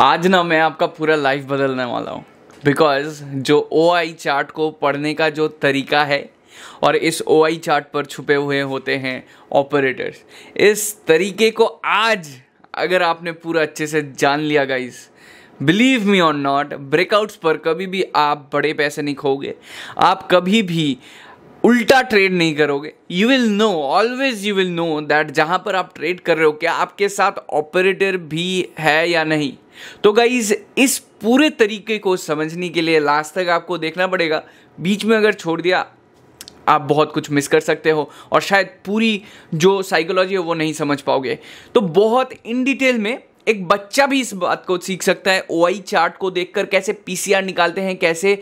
आज ना मैं आपका पूरा लाइफ बदलने वाला हूँ बिकॉज जो ओ आई चार्ट को पढ़ने का जो तरीका है और इस ओ आई चार्ट पर छुपे हुए होते हैं ऑपरेटर्स इस तरीके को आज अगर आपने पूरा अच्छे से जान लिया गाइज बिलीव मी और नॉट ब्रेकआउट्स पर कभी भी आप बड़े पैसे नहीं खोगे आप कभी भी उल्टा ट्रेड नहीं करोगे you will know always you will know that जहाँ पर आप ट्रेड कर रहे हो क्या आपके साथ ऑपरेटर भी है या नहीं तो गाइज इस पूरे तरीके को समझने के लिए लास्ट तक आपको देखना पड़ेगा बीच में अगर छोड़ दिया आप बहुत कुछ मिस कर सकते हो और शायद पूरी जो साइकोलॉजी है वो नहीं समझ पाओगे तो बहुत इन डिटेल में एक बच्चा भी इस बात को सीख सकता है ओआई चार्ट को देखकर कैसे पीसीआर निकालते हैं कैसे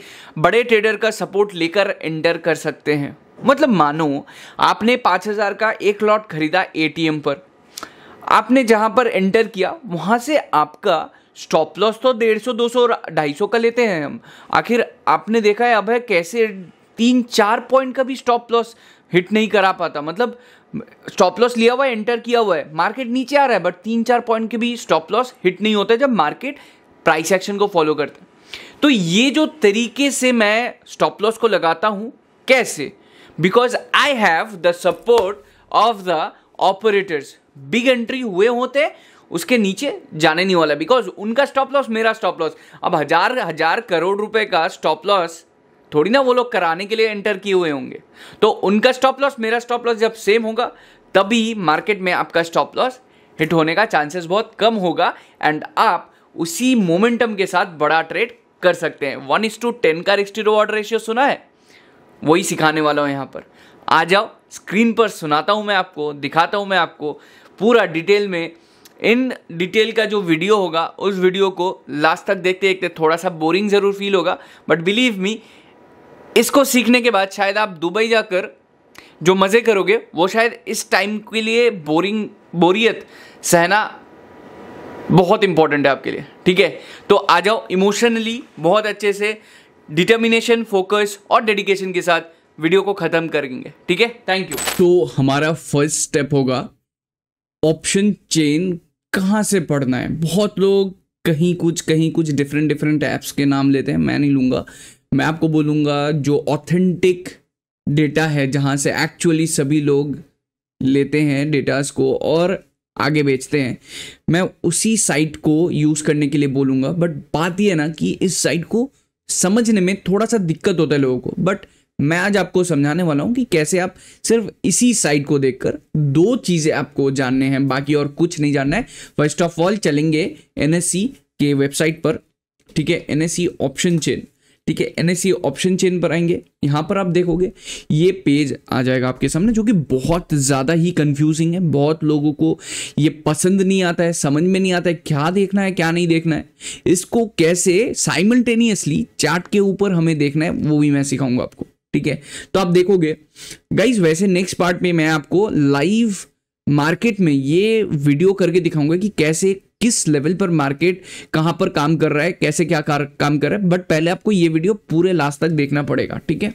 बड़े ट्रेडर का सपोर्ट लेकर एंटर कर सकते हैं मतलब मानो आपने पाँच हज़ार का एक लॉट खरीदा एटीएम पर आपने जहाँ पर एंटर किया वहाँ से आपका स्टॉप लॉस तो डेढ़ सौ दो सौ ढाई सौ का लेते हैं हम आखिर आपने देखा है अब है कैसे तीन चार पॉइंट का भी स्टॉप लॉस हिट नहीं करा पाता मतलब स्टॉप लॉस लिया हुआ है एंटर किया हुआ है मार्केट नीचे आ रहा है बट तीन चार पॉइंट के भी स्टॉप लॉस हिट नहीं होता जब मार्केट प्राइस एक्शन को फॉलो करता है तो ये जो तरीके से मैं स्टॉप लॉस को लगाता हूँ कैसे because I have the support of the operators big entry हुए होते उसके नीचे जाने नहीं वाला बिकॉज उनका स्टॉप लॉस मेरा स्टॉप लॉस अब हजार हजार करोड़ रुपए का स्टॉप लॉस थोड़ी ना वो लोग कराने के लिए एंटर किए हुए होंगे तो उनका स्टॉप लॉस मेरा स्टॉप लॉस जब सेम होगा तभी मार्केट में आपका स्टॉप लॉस हिट होने का चांसेस बहुत कम होगा एंड आप उसी मोमेंटम के साथ बड़ा ट्रेड कर सकते हैं वन इज टू टेन का रिक्स टू ऑर्डर रेशियो सुना है वही सिखाने वाला हूँ यहाँ पर आ जाओ स्क्रीन पर सुनाता हूँ मैं आपको दिखाता हूँ मैं आपको पूरा डिटेल में इन डिटेल का जो वीडियो होगा उस वीडियो को लास्ट तक देखते देखते थोड़ा सा बोरिंग ज़रूर फील होगा बट बिलीव मी इसको सीखने के बाद शायद आप दुबई जाकर जो मज़े करोगे वो शायद इस टाइम के लिए बोरिंग बोरियत सहना बहुत इंपॉर्टेंट है आपके लिए ठीक है तो आ जाओ इमोशनली बहुत अच्छे से डिटर्मिनेशन फोकस और डेडिकेशन के साथ वीडियो को ख़त्म करेंगे ठीक है थैंक यू तो हमारा फर्स्ट स्टेप होगा ऑप्शन चेन कहाँ से पढ़ना है बहुत लोग कहीं कुछ कहीं कुछ डिफरेंट डिफरेंट ऐप्स के नाम लेते हैं मैं नहीं लूँगा मैं आपको बोलूँगा जो ऑथेंटिक डेटा है जहाँ से एक्चुअली सभी लोग लेते हैं डेटास को और आगे बेचते हैं मैं उसी साइट को यूज़ करने के लिए बोलूँगा बट बात यह है ना कि इस साइट को समझने में थोड़ा सा दिक्कत होता है लोगों को बट मैं आज आपको समझाने वाला हूँ कि कैसे आप सिर्फ इसी साइट को देखकर दो चीज़ें आपको जानने हैं बाकी और कुछ नहीं जानना है फर्स्ट ऑफ ऑल चलेंगे एन e के वेबसाइट पर ठीक है एन ऑप्शन चेन ठीक है एन ऑप्शन चेन पर आएंगे यहाँ पर आप देखोगे ये पेज आ जाएगा आपके सामने जो कि बहुत ज़्यादा ही कंफ्यूजिंग है बहुत लोगों को ये पसंद नहीं आता है समझ में नहीं आता है क्या देखना है क्या नहीं देखना है इसको कैसे साइमल्टेनियसली चार्ट के ऊपर हमें देखना है वो भी मैं सिखाऊंगा आपको ठीक है तो आप देखोगे गाइज वैसे नेक्स्ट पार्ट में मैं आपको लाइव मार्केट में ये वीडियो करके दिखाऊंगा कि कैसे किस लेवल पर मार्केट कहां पर काम कर रहा है कैसे क्या काम कर रहा है बट पहले आपको ये वीडियो पूरे लास्ट तक देखना पड़ेगा ठीक है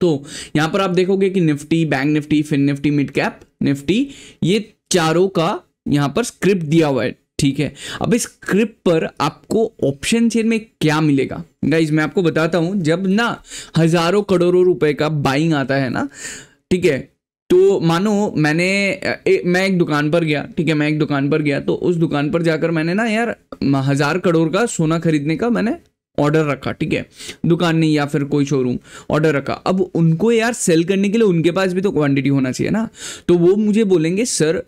तो यहां पर आप देखोगे कि Nifty bank Nifty fin Nifty mid cap Nifty ये चारों का यहां पर स्क्रिप्ट दिया हुआ है ठीक है अब इस स्क्रिप्ट पर आपको ऑप्शन चेन में क्या मिलेगा गाइज मैं आपको बताता हूं जब ना हजारों करोड़ों रुपए का बाइंग आता है ना ठीक है तो मानो मैंने ए, मैं एक दुकान पर गया ठीक है मैं एक दुकान पर गया तो उस दुकान पर जाकर मैंने ना यार हज़ार करोड़ का सोना खरीदने का मैंने ऑर्डर रखा ठीक है दुकान ने या फिर कोई शोरूम ऑर्डर रखा अब उनको यार सेल करने के लिए उनके पास भी तो क्वांटिटी होना चाहिए ना तो वो मुझे बोलेंगे सर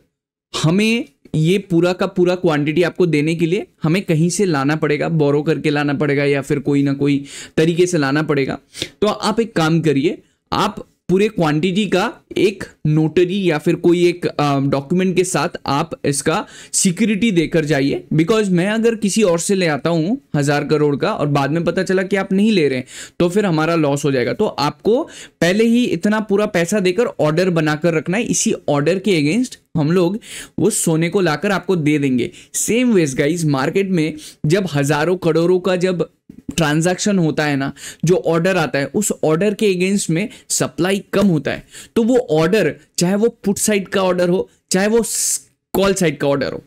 हमें ये पूरा का पूरा क्वांटिटी आपको देने के लिए हमें कहीं से लाना पड़ेगा बोरो करके लाना पड़ेगा या फिर कोई ना कोई तरीके से लाना पड़ेगा तो आप एक काम करिए आप पूरे क्वांटिटी का एक नोटरी या फिर कोई एक डॉक्यूमेंट के साथ आप इसका सिक्योरिटी देकर जाइए बिकॉज मैं अगर किसी और से ले आता हूँ हज़ार करोड़ का और बाद में पता चला कि आप नहीं ले रहे हैं तो फिर हमारा लॉस हो जाएगा तो आपको पहले ही इतना पूरा पैसा देकर ऑर्डर बनाकर रखना है इसी ऑर्डर के अगेंस्ट हम लोग वो सोने को लाकर आपको दे देंगे सेम वेज गाइज मार्केट में जब हज़ारों करोड़ों का जब ट्रांजैक्शन होता है ना जो ऑर्डर आता है उस ऑर्डर के अगेंस्ट में सप्लाई कम होता है तो वो ऑर्डर चाहे वो पुट साइड का ऑर्डर हो चाहे वो कॉल साइड का ऑर्डर हो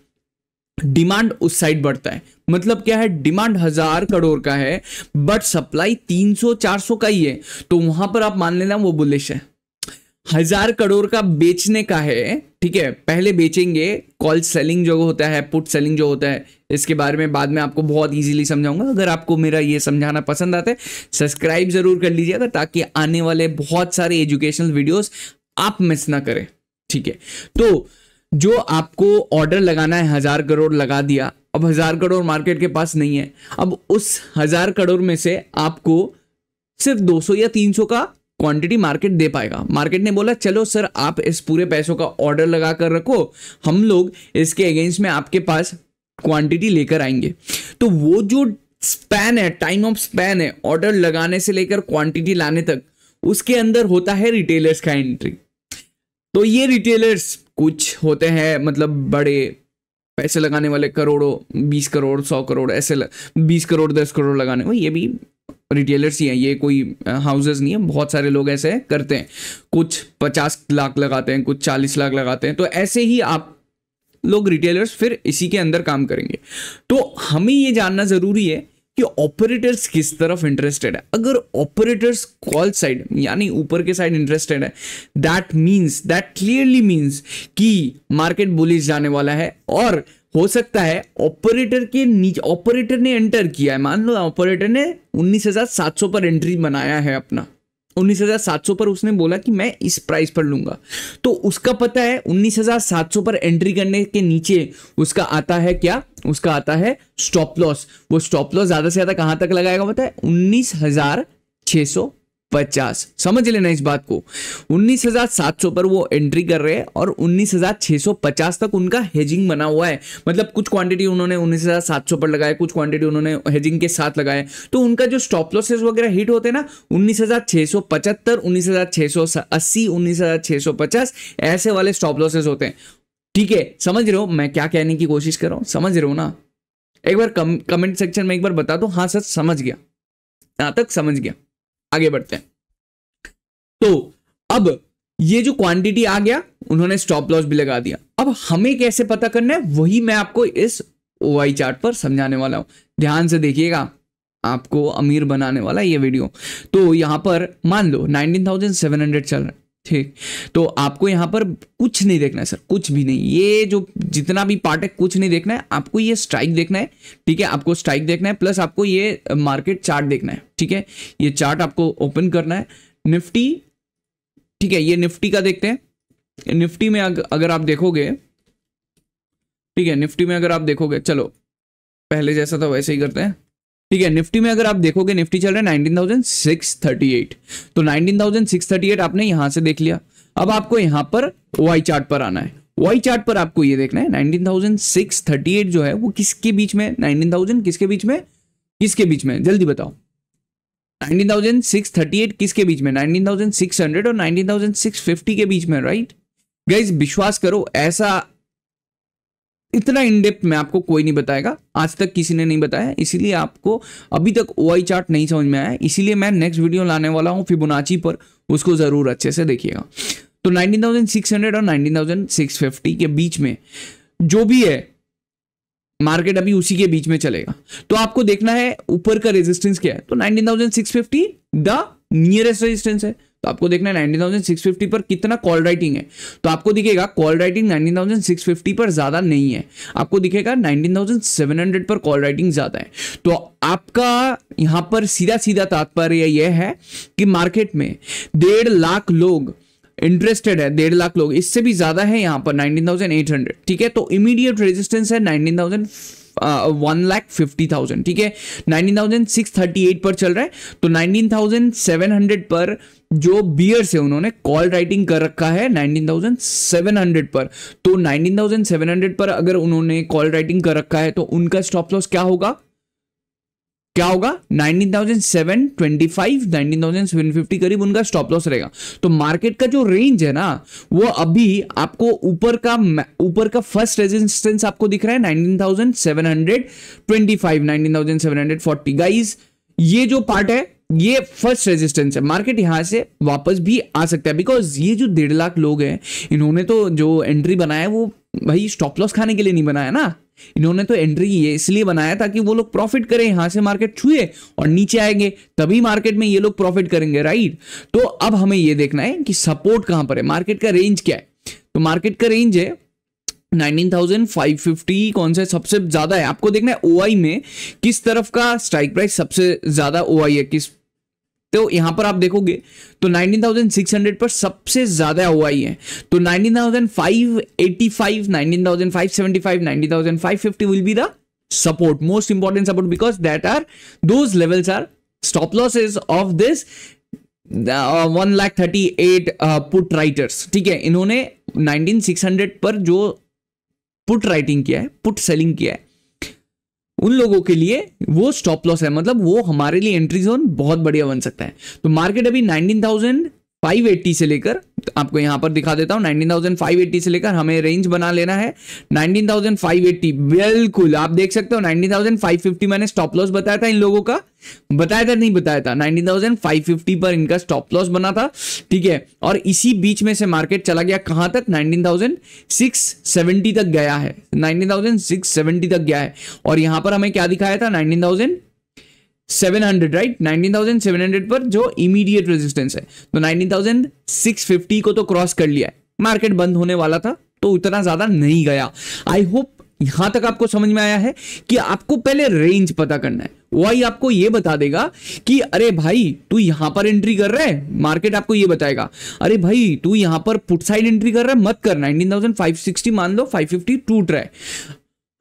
डिमांड उस साइड बढ़ता है मतलब क्या है डिमांड हजार करोड़ का है बट सप्लाई 300 400 का ही है तो वहां पर आप मान लेना वो बुलिश है हजार करोड़ का बेचने का है ठीक है पहले बेचेंगे कॉल सेलिंग जो होता है पुट सेलिंग जो होता है इसके बारे में बाद में आपको बहुत इजीली समझाऊंगा अगर आपको मेरा ये समझाना पसंद आता है सब्सक्राइब जरूर कर लीजिएगा ताकि आने वाले बहुत सारे एजुकेशनल वीडियोस आप मिस ना करें ठीक है तो जो आपको ऑर्डर लगाना है हजार करोड़ लगा दिया अब हजार करोड़ मार्केट के पास नहीं है अब उस हजार करोड़ में से आपको सिर्फ 200 या 300 का क्वांटिटी मार्केट दे पाएगा मार्केट ने बोला चलो सर आप इस पूरे पैसों का ऑर्डर लगा कर रखो हम लोग इसके अगेंस्ट में आपके पास क्वांटिटी लेकर आएंगे तो वो जो स्पैन है टाइम ऑफ स्पैन है ऑर्डर लगाने से लेकर क्वांटिटी लाने तक उसके अंदर होता है रिटेलर्स का एंट्री तो ये रिटेलर्स कुछ होते हैं मतलब बड़े पैसे लगाने वाले करोड़ों बीस करोड़ सौ करोड़ ऐसे बीस करोड़ दस करोड़ लगाने वो ये भी रिटेलर्स ही हैं ये कोई हाउसेज नहीं है बहुत सारे लोग ऐसे करते हैं कुछ पचास लाख लगाते हैं कुछ चालीस लाख लगाते हैं तो ऐसे ही आप लोग रिटेलर्स फिर इसी के अंदर काम करेंगे तो हमें ये जानना ज़रूरी है कि ऑपरेटर्स किस तरफ इंटरेस्टेड है अगर ऑपरेटर्स कॉल साइड यानी ऊपर के साइड इंटरेस्टेड है that means that clearly means कि मार्केट बुलिश जाने वाला है और हो सकता है ऑपरेटर के नीचे ऑपरेटर ने एंटर किया है मान लो ऑपरेटर ने उन्नीस पर एंट्री बनाया है अपना उन्नीस हजार सात सौ पर उसने बोला कि मैं इस प्राइस पर लूंगा तो उसका पता है उन्नीस हजार सात सौ पर एंट्री करने के नीचे उसका आता है क्या उसका आता है स्टॉप लॉस वो स्टॉप लॉस ज्यादा से ज्यादा कहां तक लगाएगा पता है उन्नीस हजार छह सौ पचास समझ लेना इस बात को उन्नीस हजार सात सौ पर वो एंट्री कर रहे हैं और उन्नीस हजार छह सौ पचास तक उनका हेजिंग बना हुआ है मतलब कुछ क्वांटिटी उन्होंने उन्नीस हजार सात सौ पर लगाए कुछ क्वांटिटी उन्होंने हेजिंग के साथ लगाए तो उनका जो स्टॉप लॉसेस वगैरह हिट होते हैं ना उन्नीस हजार छह सौ पचहत्तर उन्नीस हजार छह सौ अस्सी उन्नीस हजार छह सौ पचास ऐसे वाले स्टॉप लॉसेस होते हैं ठीक है समझ रहे हो मैं क्या कहने की कोशिश कर रहा हूं समझ रहे हो ना एक बार कम, कमेंट सेक्शन में एक बार बता दो हाँ सर समझ गया यहाँ तक समझ गया आगे बढ़ते हैं तो अब ये जो क्वांटिटी आ गया उन्होंने स्टॉप लॉस भी लगा दिया अब हमें कैसे पता करना है वही मैं आपको इस ओ चार्ट पर समझाने वाला हूं ध्यान से देखिएगा आपको अमीर बनाने वाला ये वीडियो तो यहां पर मान लो 19,700 चल रहा है ठीक तो आपको यहाँ पर कुछ नहीं देखना है सर कुछ भी नहीं ये जो जितना भी पार्ट है कुछ नहीं देखना है आपको ये स्ट्राइक देखना है ठीक है आपको स्ट्राइक देखना है प्लस आपको ये मार्केट चार्ट देखना है ठीक है ये चार्ट आपको ओपन करना है निफ्टी ठीक है ये निफ्टी का देखते हैं निफ्टी में अग, अगर आप देखोगे ठीक है निफ्टी में अगर आप देखोगे चलो पहले जैसा था वैसे ही करते हैं ठीक है निफ्टी में अगर आप देखोगे निफ्टी चल रहा है nineteen thousand six thirty eight तो nineteen thousand six thirty eight आपने यहां से देख लिया अब आपको यहां पर वाई चार्ट पर आना है वाई चार्ट पर आपको ये देखना है nineteen thousand six thirty eight जो है वो किसके बीच में नाइनटीन थाउजेंड किसके बीच में किसके बीच में जल्दी बताओ 19,638 किसके बीच में 19,600 और 19,650 के बीच में राइट गाइज विश्वास करो ऐसा इतना इनडेप्थ में आपको कोई नहीं बताएगा आज तक किसी ने नहीं बताया इसीलिए आपको अभी तक ओ चार्ट नहीं समझ में आया इसीलिए मैं नेक्स्ट वीडियो लाने वाला हूँ फिबोनाची पर उसको ज़रूर अच्छे से देखिएगा तो 19,600 और 19,650 के बीच में जो भी है मार्केट अभी उसी के बीच में चलेगा तो आपको देखना है ऊपर का रेजिस्टेंस क्या है तो 19,650 द नियरेस्ट रेजिस्टेंस है तो आपको देखना है 19,650 पर कितना कॉल राइटिंग है तो आपको दिखेगा कॉल राइटिंग 19,650 पर ज़्यादा नहीं है आपको दिखेगा 19,700 पर कॉल राइटिंग ज़्यादा है तो आपका यहां पर सीधा सीधा तात्पर्य यह है कि मार्केट में डेढ़ लाख लोग इंटरेस्टेड है डेढ़ लाख लोग इससे भी ज़्यादा है यहां पर 19,800 ठीक है तो इमीडिएट रेजिस्टेंस है 19,000 वन लाख फिफ्टी थाउजेंड ठीक है nineteen thousand six thirty eight पर चल रहा है तो नाइनटीन थाउजेंड सेवन हंड्रेड पर जो बियर्स है उन्होंने कॉल राइटिंग कर रखा है नाइनटीन थाउजेंड सेवन हंड्रेड पर तो नाइनटीन थाउजेंड सेवन हंड्रेड पर अगर उन्होंने कॉल राइटिंग कर रखा है तो उनका स्टॉप लॉस क्या होगा क्या होगा 19,725, 19,750 करीब उनका स्टॉप लॉस रहेगा तो मार्केट का जो रेंज है ना वो अभी आपको ऊपर का ऊपर का फर्स्ट रेजिस्टेंस आपको दिख रहा है 19,725, 19,740 गाइस ये जो पार्ट है ये फर्स्ट रेजिस्टेंस है मार्केट यहां से वापस भी आ सकता है बिकॉज ये जो डेढ़ लाख लोग हैं इन्होंने तो जो एंट्री बनाया है वो भाई स्टॉप लॉस खाने के लिए नहीं बनाया ना इन्होंने तो एंट्री ये इसलिए बनाया था कि वो लोग प्रॉफिट करें यहां से मार्केट छुए और नीचे आएंगे तभी मार्केट में ये लोग प्रॉफिट करेंगे राइट तो अब हमें ये देखना है कि सपोर्ट कहां पर है मार्केट का रेंज क्या है तो मार्केट का रेंज है 19,550 कौन सा सबसे ज्यादा है आपको देखना है ओआई में किस तरफ का स्ट्राइक प्राइस सबसे ज्यादा ओआई है किस सकते हो यहां पर आप देखोगे तो 19,600 पर सबसे ज्यादा हुआ ही है तो 19,585 19,575 19,550 five will be the support most important support because that are those levels are stop losses of this one lakh thirty eight put writers ठीक है इन्होंने 19,600 पर जो पुट राइटिंग किया है पुट सेलिंग किया है उन लोगों के लिए वो स्टॉप लॉस है मतलब वो हमारे लिए एंट्री जोन बहुत बढ़िया बन सकता है तो मार्केट अभी 19,000 एट्टी से लेकर तो आपको यहां पर दिखा देता फाइव एट्टी से लेकर हमें रेंज बना लेना है एट्टी बिल्कुल आप देख सकते हो फिफ्टी मैंने स्टॉप लॉस बताया था इन लोगों का बताया था नहीं बताया था फिफ्टी पर इनका स्टॉप लॉस बना था ठीक है और इसी बीच में से मार्केट चला गया कहां तक सेवेंटी तक गया है सेवेंटी तक गया है और यहां पर हमें क्या दिखाया था थाउजेंड 700 राइट right? 19,700 पर जो इमीडिएट रेजिस्टेंस है तो 19,650 को तो क्रॉस कर लिया है मार्केट बंद होने वाला था तो उतना ज्यादा नहीं गया आई होप यहां तक आपको समझ में आया है कि आपको पहले रेंज पता करना है वही आपको यह बता देगा कि अरे भाई तू यहां पर एंट्री कर रहा है मार्केट आपको यह बताएगा अरे भाई तू यहां पर पुट साइड एंट्री कर रहा है मत कर 19,560 मान लो 550 टूट रहा है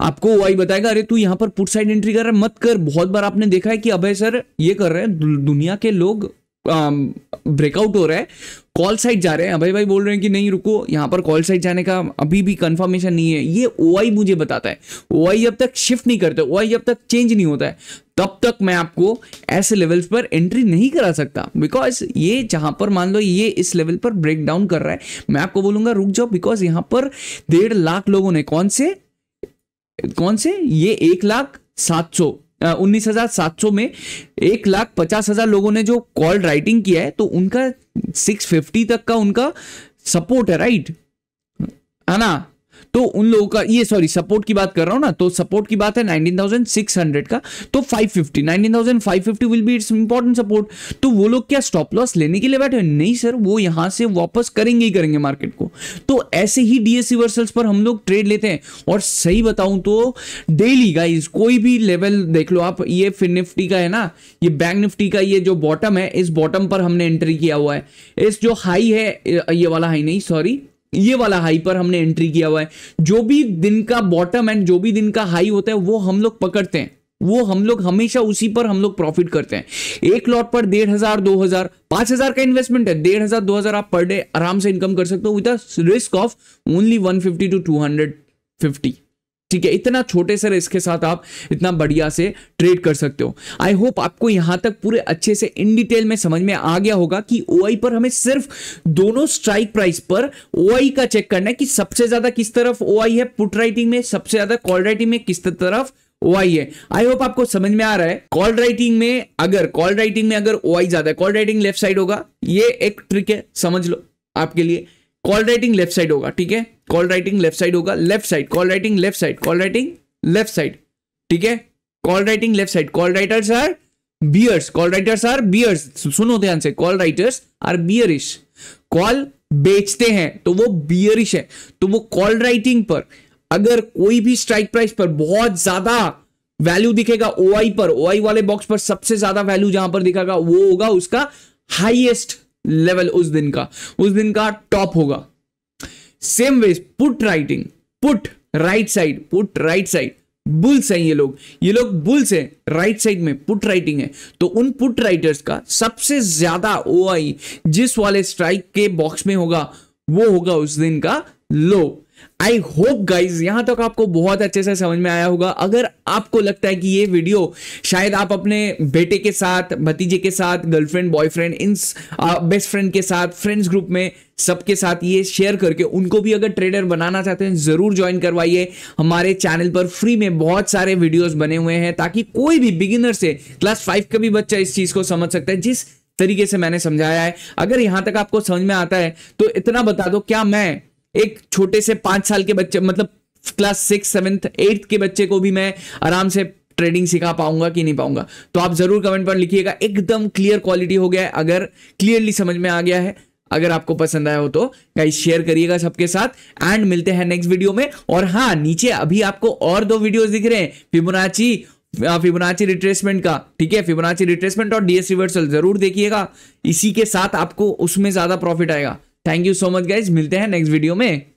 आपको वाई बताएगा अरे तू यहाँ पर पुट साइड एंट्री कर रहा है मत कर बहुत बार आपने देखा है कि अभय सर ये कर रहे हैं दुनिया के लोग ब्रेकआउट हो रहा है कॉल साइड जा रहे हैं अभय भाई बोल रहे हैं कि नहीं रुको यहाँ पर कॉल साइड जाने का अभी भी कंफर्मेशन नहीं है ये ओ मुझे बताता है ओ जब तक शिफ्ट नहीं करते ओ जब तक चेंज नहीं होता है तब तक मैं आपको ऐसे लेवल्स पर एंट्री नहीं करा सकता बिकॉज ये जहां पर मान लो ये इस लेवल पर ब्रेक डाउन कर रहा है मैं आपको बोलूंगा रुक जाओ बिकॉज यहाँ पर डेढ़ लाख लोगों ने कौन से कौन से ये एक लाख सात सौ उन्नीस हजार सात सौ में एक लाख पचास हजार लोगों ने जो कॉल राइटिंग किया है तो उनका सिक्स फिफ्टी तक का उनका सपोर्ट है राइट है ना तो उन लोगों का ये सॉरी सपोर्ट की बात कर रहा हूं ना तो सपोर्ट की बात है 19,600 का तो 550 19,550 will be its important support तो वो लोग क्या स्टॉप लॉस लेने के लिए बैठे हैं नहीं सर वो यहां से वापस करेंगे ही करेंगे मार्केट को तो ऐसे ही डीएससी वर्सल्स पर हम लोग ट्रेड लेते हैं और सही बताऊं तो डेली गाइज कोई भी लेवल देख लो आप ये फिर निफ्टी का है ना ये बैंक निफ्टी का ये जो बॉटम है इस बॉटम पर हमने एंट्री किया हुआ है इस जो हाई है ये वाला हाई नहीं सॉरी ये वाला हाई पर हमने एंट्री किया हुआ है जो भी दिन का बॉटम एंड जो भी दिन का हाई होता है वो हम लोग पकड़ते हैं वो हम लोग हमेशा उसी पर हम लोग प्रॉफिट करते हैं एक लॉट पर डेढ़ हजार दो हजार पांच हजार का इन्वेस्टमेंट है डेढ़ हजार दो हजार आप पर डे आराम से इनकम कर सकते हो with risk of only one fifty to two hundred fifty ठीक है इतना छोटे से रिस्क के साथ आप इतना बढ़िया से ट्रेड कर सकते हो आई होप आपको यहां तक पूरे अच्छे से इन डिटेल में समझ में आ गया होगा कि ओ पर हमें सिर्फ दोनों स्ट्राइक प्राइस पर ओ का चेक करना है कि सबसे ज्यादा किस तरफ ओ है पुट राइटिंग में सबसे ज्यादा कॉल राइटिंग में किस तरफ है आई होप आपको समझ में आ रहा है कॉल राइटिंग में अगर कॉल राइटिंग में अगर आई ज्यादा कॉल राइटिंग लेफ्ट साइड होगा ये एक ट्रिक है समझ लो आपके लिए कॉल राइटिंग लेफ्ट साइड होगा ठीक है कॉल राइटिंग लेफ्ट साइड होगा left side call writing left side call writing left side ठीक है call writing left side call writers are bears call writers are bears सुनो ध्यान से call writers are bearish call बेचते हैं तो वो बियरिश है तो वो कॉल राइटिंग पर अगर कोई भी स्ट्राइक प्राइस पर बहुत ज्यादा वैल्यू दिखेगा ओआई पर ओआई वाले बॉक्स पर सबसे ज्यादा वैल्यू जहां पर दिखेगा वो होगा उसका हाईएस्ट लेवल उस दिन का उस दिन का टॉप होगा same way put writing put right side put right side bulls हैं ये लोग ये लोग बुल्स हैं राइट साइड में पुट राइटिंग है तो उन पुट राइटर्स का सबसे ज्यादा ओ जिस वाले स्ट्राइक के बॉक्स में होगा वो होगा उस दिन का लो आई होप गाइज यहां तक आपको बहुत अच्छे से समझ में आया होगा अगर आपको लगता है कि ये वीडियो शायद आप अपने बेटे के साथ भतीजे के साथ गर्लफ्रेंड बॉयफ्रेंड इन बेस्ट फ्रेंड के साथ फ्रेंड्स ग्रुप में सबके साथ ये शेयर करके उनको भी अगर ट्रेडर बनाना चाहते हैं जरूर ज्वाइन करवाइए हमारे चैनल पर फ्री में बहुत सारे वीडियोस बने हुए हैं ताकि कोई भी बिगिनर से क्लास फाइव का भी बच्चा इस चीज को समझ सकता है जिस तरीके से मैंने समझाया है अगर यहां तक आपको समझ में आता है तो इतना बता दो क्या मैं एक छोटे से पांच साल के बच्चे मतलब क्लास सिक्स सेवेंथ एट्थ के बच्चे को भी मैं आराम से ट्रेडिंग सिखा पाऊंगा कि नहीं पाऊंगा तो आप जरूर कमेंट पर लिखिएगा एकदम क्लियर क्वालिटी हो गया है अगर क्लियरली समझ में आ गया है अगर आपको पसंद आया हो तो गाइस शेयर करिएगा सबके साथ एंड मिलते हैं नेक्स्ट वीडियो में और हाँ नीचे अभी आपको और दो वीडियोस दिख रहे हैं फिबोनाची फिबोनाची रिट्रेसमेंट का ठीक है फिबोनाची रिट्रेसमेंट और डीएस रिवर्सल जरूर देखिएगा इसी के साथ आपको उसमें ज्यादा प्रॉफिट आएगा thank you so much guys मिलते हैं नेक्स्ट वीडियो में